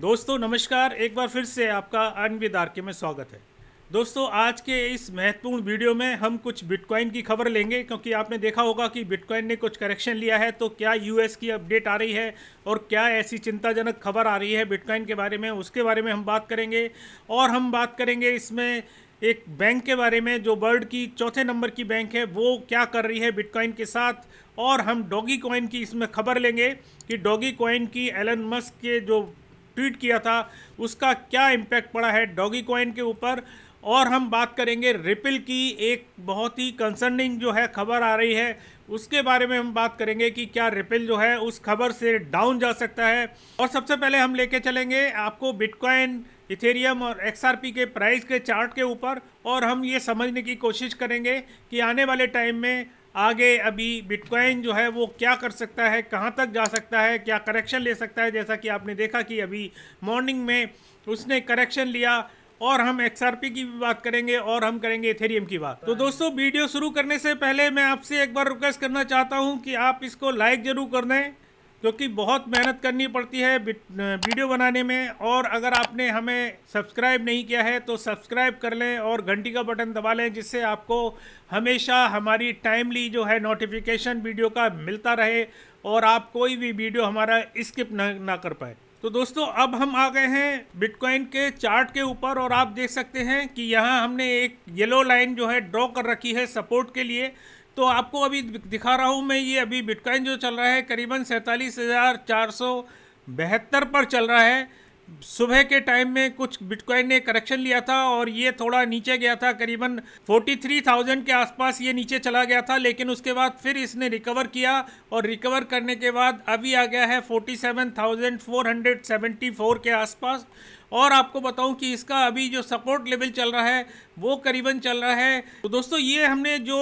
दोस्तों नमस्कार एक बार फिर से आपका दारके में स्वागत है दोस्तों आज के इस महत्वपूर्ण वीडियो में हम कुछ बिटकॉइन की खबर लेंगे क्योंकि आपने देखा होगा कि बिटकॉइन ने कुछ करेक्शन लिया है तो क्या यूएस की अपडेट आ रही है और क्या ऐसी चिंताजनक खबर आ रही है बिटकॉइन के बारे में उसके बारे में हम बात करेंगे और हम बात करेंगे इसमें एक बैंक के बारे में जो वर्ल्ड की चौथे नंबर की बैंक है वो क्या कर रही है बिटकॉइन के साथ और हम डॉगी कॉइन की इसमें खबर लेंगे कि डॉगी कॉइन की एलन मस्क के जो ट्वीट किया था उसका क्या इम्पैक्ट पड़ा है डॉगी कॉइन के ऊपर और हम बात करेंगे रिपिल की एक बहुत ही कंसर्निंग जो है खबर आ रही है उसके बारे में हम बात करेंगे कि क्या रिपिल जो है उस खबर से डाउन जा सकता है और सबसे पहले हम लेके चलेंगे आपको बिटकॉइन इथेरियम और एक्सआरपी के प्राइस के चार्ट के ऊपर और हम ये समझने की कोशिश करेंगे कि आने वाले टाइम में आगे अभी बिटकॉइन जो है वो क्या कर सकता है कहाँ तक जा सकता है क्या करेक्शन ले सकता है जैसा कि आपने देखा कि अभी मॉर्निंग में उसने करेक्शन लिया और हम एक्स की भी बात करेंगे और हम करेंगे इथेरियम की बात तो दोस्तों वीडियो शुरू करने से पहले मैं आपसे एक बार रिक्वेस्ट करना चाहता हूँ कि आप इसको लाइक ज़रूर कर दें क्योंकि बहुत मेहनत करनी पड़ती है वीडियो बनाने में और अगर आपने हमें सब्सक्राइब नहीं किया है तो सब्सक्राइब कर लें और घंटी का बटन दबा लें जिससे आपको हमेशा हमारी टाइमली जो है नोटिफिकेशन वीडियो का मिलता रहे और आप कोई भी वीडियो हमारा स्किप ना ना कर पाए तो दोस्तों अब हम आ गए हैं बिटकॉइन के चार्ट के ऊपर और आप देख सकते हैं कि यहाँ हमने एक येलो लाइन जो है ड्रॉ कर रखी है सपोर्ट के लिए तो आपको अभी दिखा रहा हूँ मैं ये अभी बिटकॉइन जो चल रहा है करीबन सैंतालीस हज़ार चार सौ बहत्तर पर चल रहा है सुबह के टाइम में कुछ बिटकॉइन ने करेक्शन लिया था और ये थोड़ा नीचे गया था करीबन 43,000 के आसपास ये नीचे चला गया था लेकिन उसके बाद फिर इसने रिकवर किया और रिकवर करने के बाद अभी आ गया है 47,474 के आसपास और आपको बताऊं कि इसका अभी जो सपोर्ट लेवल चल रहा है वो करीबन चल रहा है तो दोस्तों ये हमने जो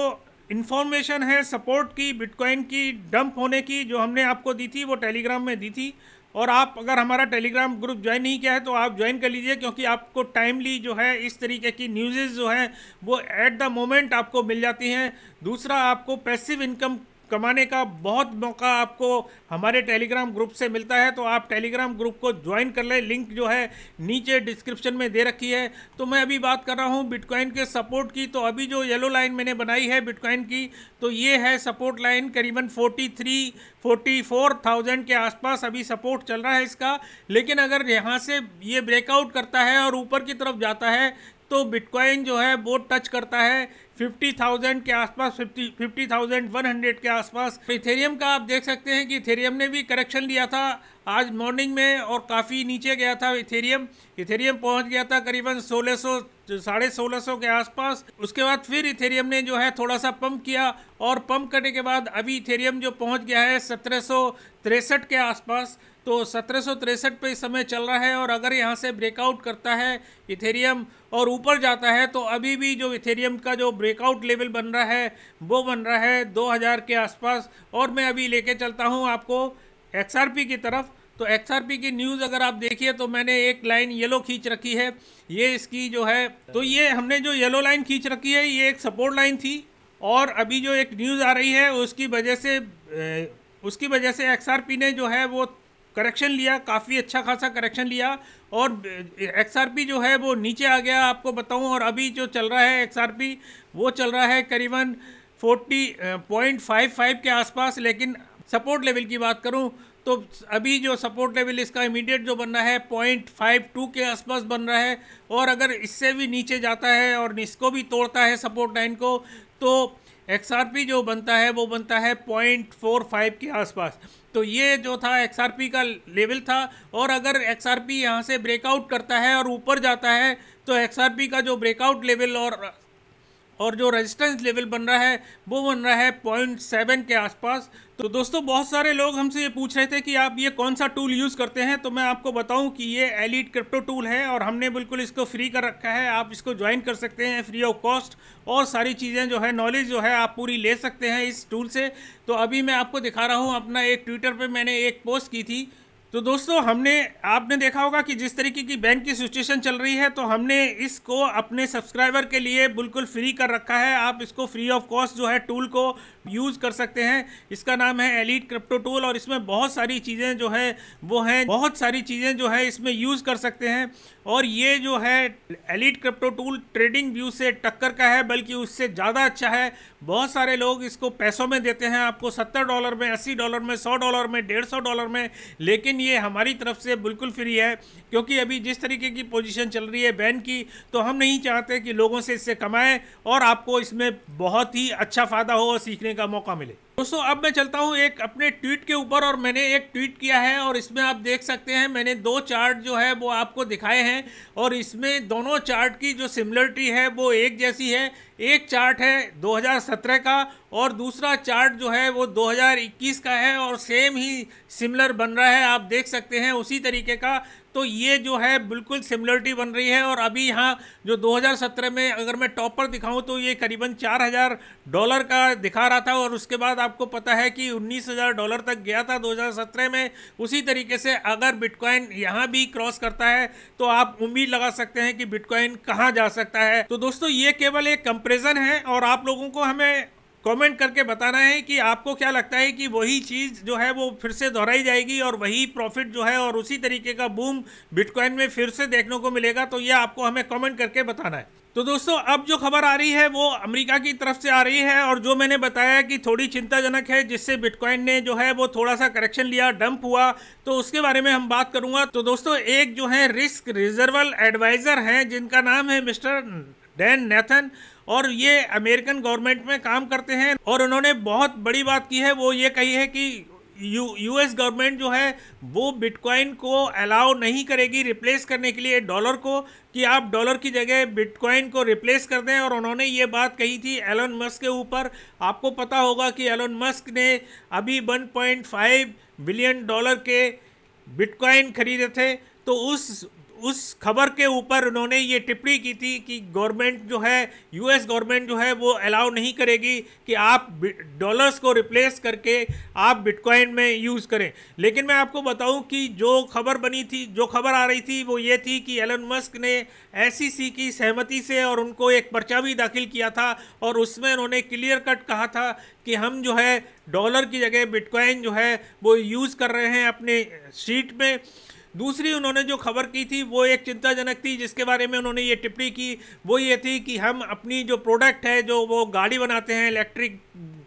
इन्फॉर्मेशन है सपोर्ट की बिटकॉइन की डंप होने की जो हमने आपको दी थी वो टेलीग्राम में दी थी और आप अगर हमारा टेलीग्राम ग्रुप ज्वाइन नहीं किया है तो आप ज्वाइन कर लीजिए क्योंकि आपको टाइमली जो है इस तरीके की न्यूज़ेज़ जो हैं वो एट द मोमेंट आपको मिल जाती हैं दूसरा आपको पैसिव इनकम कमाने का बहुत मौका आपको हमारे टेलीग्राम ग्रुप से मिलता है तो आप टेलीग्राम ग्रुप को ज्वाइन कर लें लिंक जो है नीचे डिस्क्रिप्शन में दे रखी है तो मैं अभी बात कर रहा हूँ बिटकॉइन के सपोर्ट की तो अभी जो येलो लाइन मैंने बनाई है बिटकॉइन की तो ये है सपोर्ट लाइन करीबन forty three forty four thousand के आसपास अभी सपोर्ट चल रहा है इसका लेकिन अगर यहाँ से ये ब्रेकआउट करता है और ऊपर की तरफ जाता है तो बिटकॉइन जो है वो टच करता है फिफ्टी थाउजेंड के आसपास फिफ्टी थाउजेंड वन हंड्रेड के आसपास इथेरियम का आप देख सकते हैं कि इथेरियम ने भी करेक्शन लिया था आज मॉर्निंग में और काफ़ी नीचे गया था इथेरियम इथेरियम पहुंच गया था करीबन 1600 साढ़े सोलह सौ के आसपास उसके बाद फिर इथेरियम ने जो है थोड़ा सा पंप किया और पंप करने के बाद अभी इथेरियम जो पहुंच गया है सत्रह के आसपास तो सत्रह पे इस समय चल रहा है और अगर यहाँ से ब्रेकआउट करता है इथेरियम और ऊपर जाता है तो अभी भी जो इथेरियम का जो ब्रेकआउट लेवल बन रहा है वो बन रहा है 2000 के आसपास और मैं अभी लेके चलता हूँ आपको एक्सआरपी की तरफ तो पी की न्यूज़ अगर आप देखिए तो मैंने एक लाइन येलो खींच रखी है ये इसकी जो है तो ये हमने जो येलो लाइन खींच रखी है ये एक सपोर्ट लाइन थी और अभी जो एक न्यूज़ आ रही है उसकी वजह से उसकी वजह से पी ने जो है वो करेक्शन लिया काफ़ी अच्छा खासा करेक्शन लिया और पी जो है वो नीचे आ गया आपको बताऊँ और अभी जो चल रहा है पी वो चल रहा है करीबन फाइव के आसपास लेकिन सपोर्ट लेवल की बात करूं तो अभी जो सपोर्ट लेवल इसका इमीडिएट जो बन रहा है पॉइंट फाइव टू के आसपास बन रहा है और अगर इससे भी नीचे जाता है और इसको भी तोड़ता है सपोर्ट लाइन को तो एक्स जो बनता है वो बनता है पॉइंट फोर फाइव के आसपास तो ये जो था एक्स का लेवल था और अगर एक्स आर यहाँ से ब्रेकआउट करता है और ऊपर जाता है तो एक्स का जो ब्रेकआउट लेवल और और जो रेजिस्टेंस लेवल बन रहा है वो बन रहा है पॉइंट सेवन के आसपास तो दोस्तों बहुत सारे लोग हमसे ये पूछ रहे थे कि आप ये कौन सा टूल यूज़ करते हैं तो मैं आपको बताऊं कि ये एलिट क्रिप्टो टूल है और हमने बिल्कुल इसको फ्री कर रखा है आप इसको ज्वाइन कर सकते हैं फ्री ऑफ कॉस्ट और सारी चीज़ें जो है नॉलेज जो है आप पूरी ले सकते हैं इस टूल से तो अभी मैं आपको दिखा रहा हूँ अपना एक ट्विटर पर मैंने एक पोस्ट की थी तो दोस्तों हमने आपने देखा होगा कि जिस तरीके की बैंक की सिचुएशन चल रही है तो हमने इसको अपने सब्सक्राइबर के लिए बिल्कुल फ्री कर रखा है आप इसको फ्री ऑफ कॉस्ट जो है टूल को यूज़ कर सकते हैं इसका नाम है एलिट क्रिप्टो टूल और इसमें बहुत सारी चीज़ें जो है वो हैं बहुत सारी चीज़ें जो है इसमें यूज़ कर सकते हैं और ये जो है elite crypto tool TradingView से टक्कर का है बल्कि उससे ज़्यादा अच्छा है बहुत सारे लोग इसको पैसों में देते हैं आपको सत्तर डॉलर में अस्सी डॉलर में सौ डॉलर में डेढ़ सौ डॉलर में लेकिन ये हमारी तरफ से बिल्कुल फ्री है क्योंकि अभी जिस तरीके की पोजीशन चल रही है बैन की तो हम नहीं चाहते कि लोगों से इससे कमाएं और आपको इसमें बहुत ही अच्छा फ़ायदा हो और सीखने का मौका मिले दोस्तों अब मैं चलता हूँ एक अपने ट्वीट के ऊपर और मैंने एक ट्वीट किया है और इसमें आप देख सकते हैं मैंने दो चार्ट जो है वो आपको दिखाए हैं और इसमें दोनों चार्ट की जो सिमिलरिटी है वो एक जैसी है एक चार्ट है 2017 का और दूसरा चार्ट जो है वो 2021 का है और सेम ही सिमिलर बन रहा है आप देख सकते हैं उसी तरीके का तो ये जो है बिल्कुल सिमिलरिटी बन रही है और अभी यहाँ जो 2017 में अगर मैं टॉपर दिखाऊं तो ये करीबन 4000 डॉलर का दिखा रहा था और उसके बाद आपको पता है कि 19000 डॉलर तक गया था 2017 में उसी तरीके से अगर बिटकॉइन यहाँ भी क्रॉस करता है तो आप उम्मीद लगा सकते हैं कि बिटकॉइन कहाँ जा सकता है तो दोस्तों ये केवल एक कंपेरिजन है और आप लोगों को हमें कमेंट करके बताना है कि आपको क्या लगता है कि वही चीज़ जो है वो फिर से दोहराई जाएगी और वही प्रॉफिट जो है और उसी तरीके का बूम बिटकॉइन में फिर से देखने को मिलेगा तो ये आपको हमें कमेंट करके बताना है तो दोस्तों अब जो खबर आ रही है वो अमेरिका की तरफ से आ रही है और जो मैंने बताया कि थोड़ी चिंताजनक है जिससे बिटकॉइन ने जो है वो थोड़ा सा करेक्शन लिया डंप हुआ तो उसके बारे में हम बात करूंगा तो दोस्तों एक जो है रिस्क रिजर्वल एडवाइज़र हैं जिनका नाम है मिस्टर डैन नेथन और ये अमेरिकन गवर्नमेंट में काम करते हैं और उन्होंने बहुत बड़ी बात की है वो ये कही है कि यू यूएस गवर्नमेंट जो है वो बिटकॉइन को अलाउ नहीं करेगी रिप्लेस करने के लिए डॉलर को कि आप डॉलर की जगह बिटकॉइन को रिप्लेस कर दें और उन्होंने ये बात कही थी एलन मस्क के ऊपर आपको पता होगा कि एलन मस्क ने अभी 1.5 बिलियन डॉलर के बिटकॉइन खरीदे थे तो उस उस खबर के ऊपर उन्होंने ये टिप्पणी की थी कि गवर्नमेंट जो है यूएस गवर्नमेंट जो है वो अलाउ नहीं करेगी कि आप डॉलर्स को रिप्लेस करके आप बिटकॉइन में यूज़ करें लेकिन मैं आपको बताऊं कि जो खबर बनी थी जो खबर आ रही थी वो ये थी कि एलन मस्क ने एस e की सहमति से और उनको एक पर्चा भी दाखिल किया था और उसमें उन्होंने क्लियर कट कहा था कि हम जो है डॉलर की जगह बिटकॉइन जो है वो यूज़ कर रहे हैं अपने शीट में दूसरी उन्होंने जो खबर की थी वो एक चिंताजनक थी जिसके बारे में उन्होंने ये टिप्पणी की वो ये थी कि हम अपनी जो प्रोडक्ट है जो वो गाड़ी बनाते हैं इलेक्ट्रिक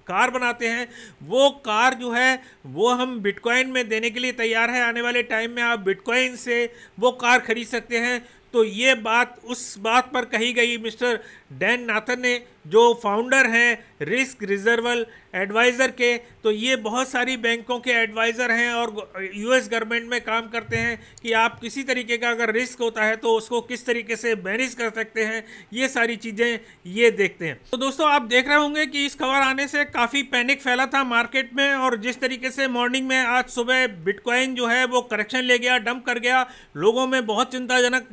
कार बनाते हैं वो कार जो है वो हम बिटकॉइन में देने के लिए तैयार है आने वाले टाइम में आप बिटकॉइन से वो कार खरीद सकते हैं तो ये बात उस बात पर कही गई मिस्टर डैन नाथन ने जो फाउंडर हैं रिस्क रिजर्वल एडवाइज़र के तो ये बहुत सारी बैंकों के एडवाइज़र हैं और यूएस गवर्नमेंट में काम करते हैं कि आप किसी तरीके का अगर रिस्क होता है तो उसको किस तरीके से मैनेज कर सकते हैं ये सारी चीज़ें ये देखते हैं तो दोस्तों आप देख रहे होंगे कि इस खबर आने से काफ़ी पैनिक फैला था मार्केट में और जिस तरीके से मॉर्निंग में आज सुबह बिटकॉइन जो है वो करेक्शन ले गया डंप कर गया लोगों में बहुत चिंताजनक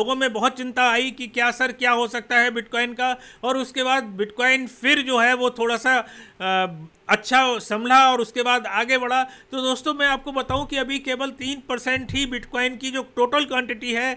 लोगों में बहुत चिंता आई कि क्या सर क्या हो सकता है बिटकॉइन का और और उसके बाद बिटकॉइन फिर जो है वो थोड़ा सा अच्छा संभला और उसके बाद आगे बढ़ा तो दोस्तों मैं आपको बताऊं कि अभी केवल तीन परसेंट ही बिटकॉइन की जो टोटल क्वांटिटी है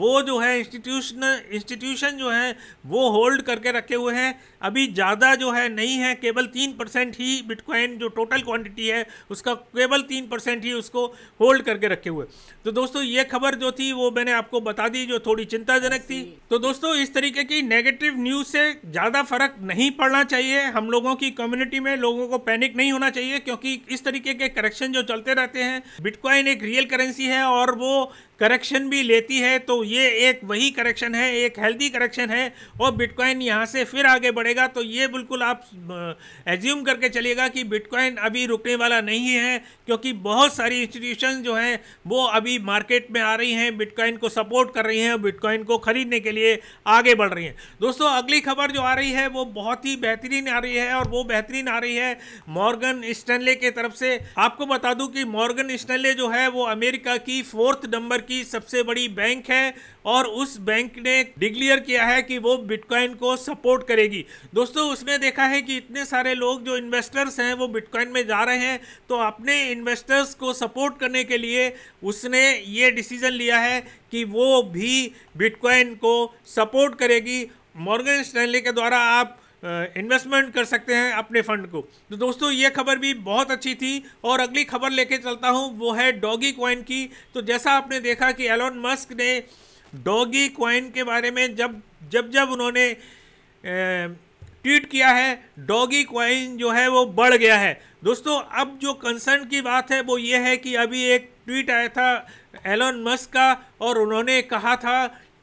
वो जो है इंस्टीट्यूशन इंस्टीट्यूशन जो है वो होल्ड करके रखे हुए हैं अभी ज़्यादा जो है नहीं है केवल तीन परसेंट ही बिटकॉइन जो टोटल क्वांटिटी है उसका केवल तीन परसेंट ही उसको होल्ड करके रखे हुए तो दोस्तों ये खबर जो थी वो मैंने आपको बता दी जो थोड़ी चिंताजनक थी तो दोस्तों इस तरीके की नेगेटिव न्यूज़ से ज़्यादा फर्क नहीं पड़ना चाहिए हम लोगों की कम्युनिटी में लोगों को को पैनिक नहीं होना चाहिए क्योंकि इस तरीके के करेक्शन जो चलते रहते हैं बिटकॉइन एक रियल करेंसी है और वो करेक्शन भी लेती है तो ये एक वही करेक्शन है एक हेल्दी करेक्शन है और बिटकॉइन यहाँ से फिर आगे बढ़ेगा तो ये बिल्कुल आप एज्यूम करके चलिएगा कि बिटकॉइन अभी रुकने वाला नहीं है क्योंकि बहुत सारी इंस्टीट्यूशन जो हैं वो अभी मार्केट में आ रही हैं बिटकॉइन को सपोर्ट कर रही हैं और बिटकॉइन को ख़रीदने के लिए आगे बढ़ रही हैं दोस्तों अगली खबर जो आ रही है वो बहुत ही बेहतरीन आ रही है और वो बेहतरीन आ रही है मॉर्गन स्टनले के तरफ से आपको बता दूँ कि मॉर्गन स्टनले जो है वो अमेरिका की फोर्थ नंबर की सबसे बड़ी बैंक है और उस बैंक ने डिक्लेयर किया है कि वो बिटकॉइन को सपोर्ट करेगी दोस्तों उसने देखा है कि इतने सारे लोग जो इन्वेस्टर्स हैं वो बिटकॉइन में जा रहे हैं तो अपने इन्वेस्टर्स को सपोर्ट करने के लिए उसने ये डिसीजन लिया है कि वो भी बिटकॉइन को सपोर्ट करेगी मॉर्गन स्टैनली के द्वारा आप इन्वेस्टमेंट कर सकते हैं अपने फंड को तो दोस्तों ये खबर भी बहुत अच्छी थी और अगली खबर लेके चलता हूँ वो है डॉगी क्वाइन की तो जैसा आपने देखा कि एलोन मस्क ने डॉगी क्वाइन के बारे में जब जब जब उन्होंने ट्वीट किया है डॉगी क्वाइन जो है वो बढ़ गया है दोस्तों अब जो कंसर्न की बात है वो ये है कि अभी एक ट्वीट आया था एलोन मस्क का और उन्होंने कहा था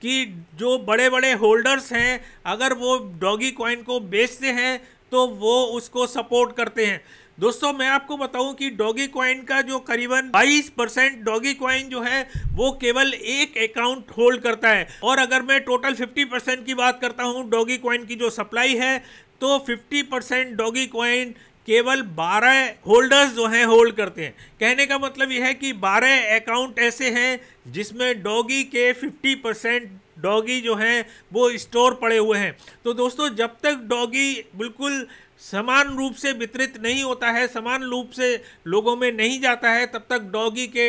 कि जो बड़े बड़े होल्डर्स हैं अगर वो डॉगी कॉइन को बेचते हैं तो वो उसको सपोर्ट करते हैं दोस्तों मैं आपको बताऊं कि डॉगी कॉइन का जो करीबन 22 परसेंट डॉगी कॉइन जो है वो केवल एक अकाउंट होल्ड करता है और अगर मैं टोटल 50 परसेंट की बात करता हूं डॉगी कॉइन की जो सप्लाई है तो 50 परसेंट डॉगी कॉइन केवल 12 होल्डर्स जो हैं होल्ड करते हैं कहने का मतलब यह है कि 12 अकाउंट ऐसे हैं जिसमें डॉगी के 50 परसेंट डॉगी जो हैं वो स्टोर पड़े हुए हैं तो दोस्तों जब तक डॉगी बिल्कुल समान रूप से वितरित नहीं होता है समान रूप से लोगों में नहीं जाता है तब तक डॉगी के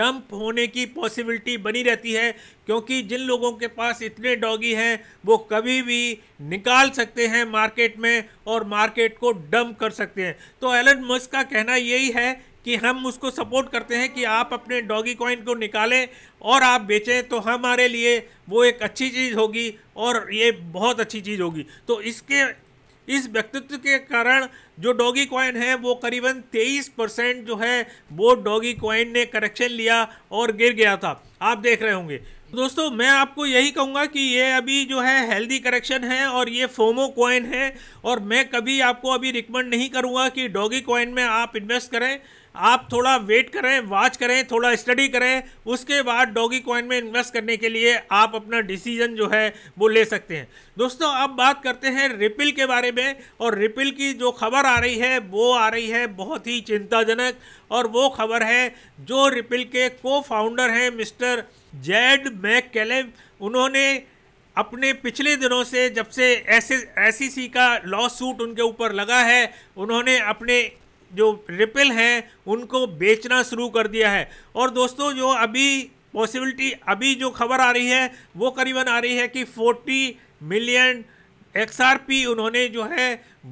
डंप होने की पॉसिबिलिटी बनी रहती है क्योंकि जिन लोगों के पास इतने डॉगी हैं वो कभी भी निकाल सकते हैं मार्केट में और मार्केट को डंप कर सकते हैं तो एलन मस्क का कहना यही है कि हम उसको सपोर्ट करते हैं कि आप अपने डॉगी कॉइन को निकालें और आप बेचें तो हमारे लिए वो एक अच्छी चीज़ होगी और ये बहुत अच्छी चीज़ होगी तो इसके इस व्यक्तित्व के कारण जो डॉगी कॉइन है वो करीबन 23 परसेंट जो है वो डॉगी कॉइन ने करेक्शन लिया और गिर गया था आप देख रहे होंगे दोस्तों मैं आपको यही कहूँगा कि ये अभी जो है हेल्दी करेक्शन है और ये फोमो कॉइन है और मैं कभी आपको अभी रिकमेंड नहीं करूँगा कि डॉगी कॉइन में आप इन्वेस्ट करें आप थोड़ा वेट करें वॉच करें थोड़ा स्टडी करें उसके बाद डॉगी कॉइन में इन्वेस्ट करने के लिए आप अपना डिसीजन जो है वो ले सकते हैं दोस्तों अब बात करते हैं रिपिल के बारे में और रिपिल की जो खबर आ रही है वो आ रही है बहुत ही चिंताजनक और वो खबर है जो रिपिल के को फाउंडर हैं मिस्टर जैड मैक उन्होंने अपने पिछले दिनों से जब से एस एस e का लॉ सूट उनके ऊपर लगा है उन्होंने अपने जो रिपेल हैं उनको बेचना शुरू कर दिया है और दोस्तों जो अभी पॉसिबिलिटी अभी जो खबर आ रही है वो करीबन आ रही है कि 40 मिलियन एक्सआरपी उन्होंने जो है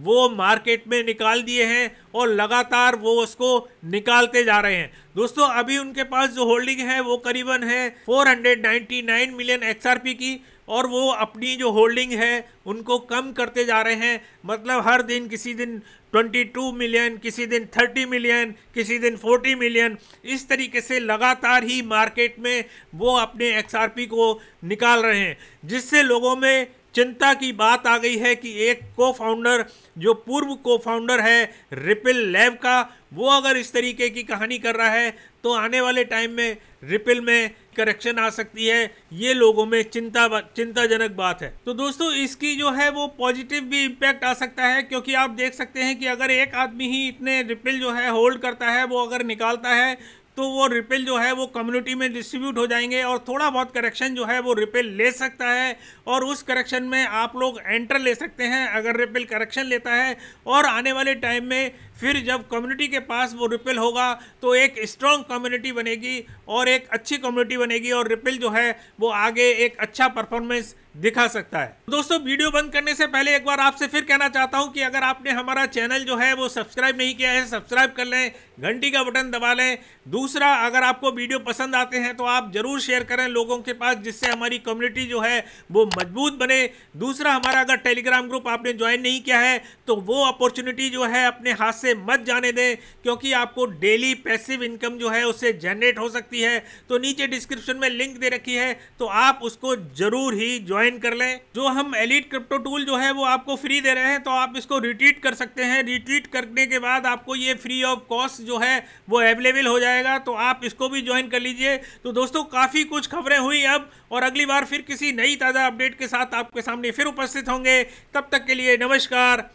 वो मार्केट में निकाल दिए हैं और लगातार वो उसको निकालते जा रहे हैं दोस्तों अभी उनके पास जो होल्डिंग है वो करीबन है 499 मिलियन एक्सआरपी की और वो अपनी जो होल्डिंग है उनको कम करते जा रहे हैं मतलब हर दिन किसी दिन 22 मिलियन किसी दिन 30 मिलियन किसी दिन 40 मिलियन इस तरीके से लगातार ही मार्केट में वो अपने एक्सआरपी को निकाल रहे हैं जिससे लोगों में चिंता की बात आ गई है कि एक को फाउंडर जो पूर्व को फाउंडर है रिपिल लैब का वो अगर इस तरीके की कहानी कर रहा है तो आने वाले टाइम में रिपिल में करेक्शन आ सकती है ये लोगों में चिंता चिंताजनक बात है तो दोस्तों इसकी जो है वो पॉजिटिव भी इम्पैक्ट आ सकता है क्योंकि आप देख सकते हैं कि अगर एक आदमी ही इतने रिपिल जो है होल्ड करता है वो अगर निकालता है तो वो रिपेल जो है वो कम्युनिटी में डिस्ट्रीब्यूट हो जाएंगे और थोड़ा बहुत करेक्शन जो है वो रिपेल ले सकता है और उस करेक्शन में आप लोग एंटर ले सकते हैं अगर रिपेल करेक्शन लेता है और आने वाले टाइम में फिर जब कम्युनिटी के पास वो रिपेल होगा तो एक स्ट्रॉन्ग कम्युनिटी बनेगी और एक अच्छी कम्युनिटी बनेगी और रिपेल जो है वो आगे एक अच्छा परफॉर्मेंस दिखा सकता है दोस्तों वीडियो बंद करने से पहले एक बार आपसे फिर कहना चाहता हूं कि अगर आपने हमारा चैनल जो है वो सब्सक्राइब नहीं किया है सब्सक्राइब कर लें घंटी का बटन दबा लें दूसरा अगर आपको वीडियो पसंद आते हैं तो आप जरूर शेयर करें लोगों के पास जिससे हमारी कम्युनिटी जो है वो मजबूत बने दूसरा हमारा अगर टेलीग्राम ग्रुप आपने ज्वाइन नहीं किया है तो वो अपॉर्चुनिटी जो है अपने हाथ से मत जाने दें क्योंकि आपको डेली पैसिव इनकम जो है उससे जनरेट हो सकती है तो नीचे डिस्क्रिप्शन में लिंक दे रखी है तो आप उसको जरूर ही ज्वाइन ज्वाइन कर लें जो हम एलिट क्रिप्टो टूल जो है वो आपको फ्री दे रहे हैं तो आप इसको रिट्वीट कर सकते हैं रिट्वीट करने के बाद आपको ये फ्री ऑफ कॉस्ट जो है वो अवेलेबल हो जाएगा तो आप इसको भी ज्वाइन कर लीजिए तो दोस्तों काफ़ी कुछ खबरें हुई अब और अगली बार फिर किसी नई ताज़ा अपडेट के साथ आपके सामने फिर उपस्थित होंगे तब तक के लिए नमस्कार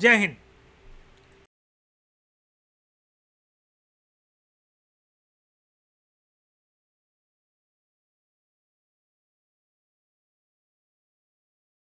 जय हिंद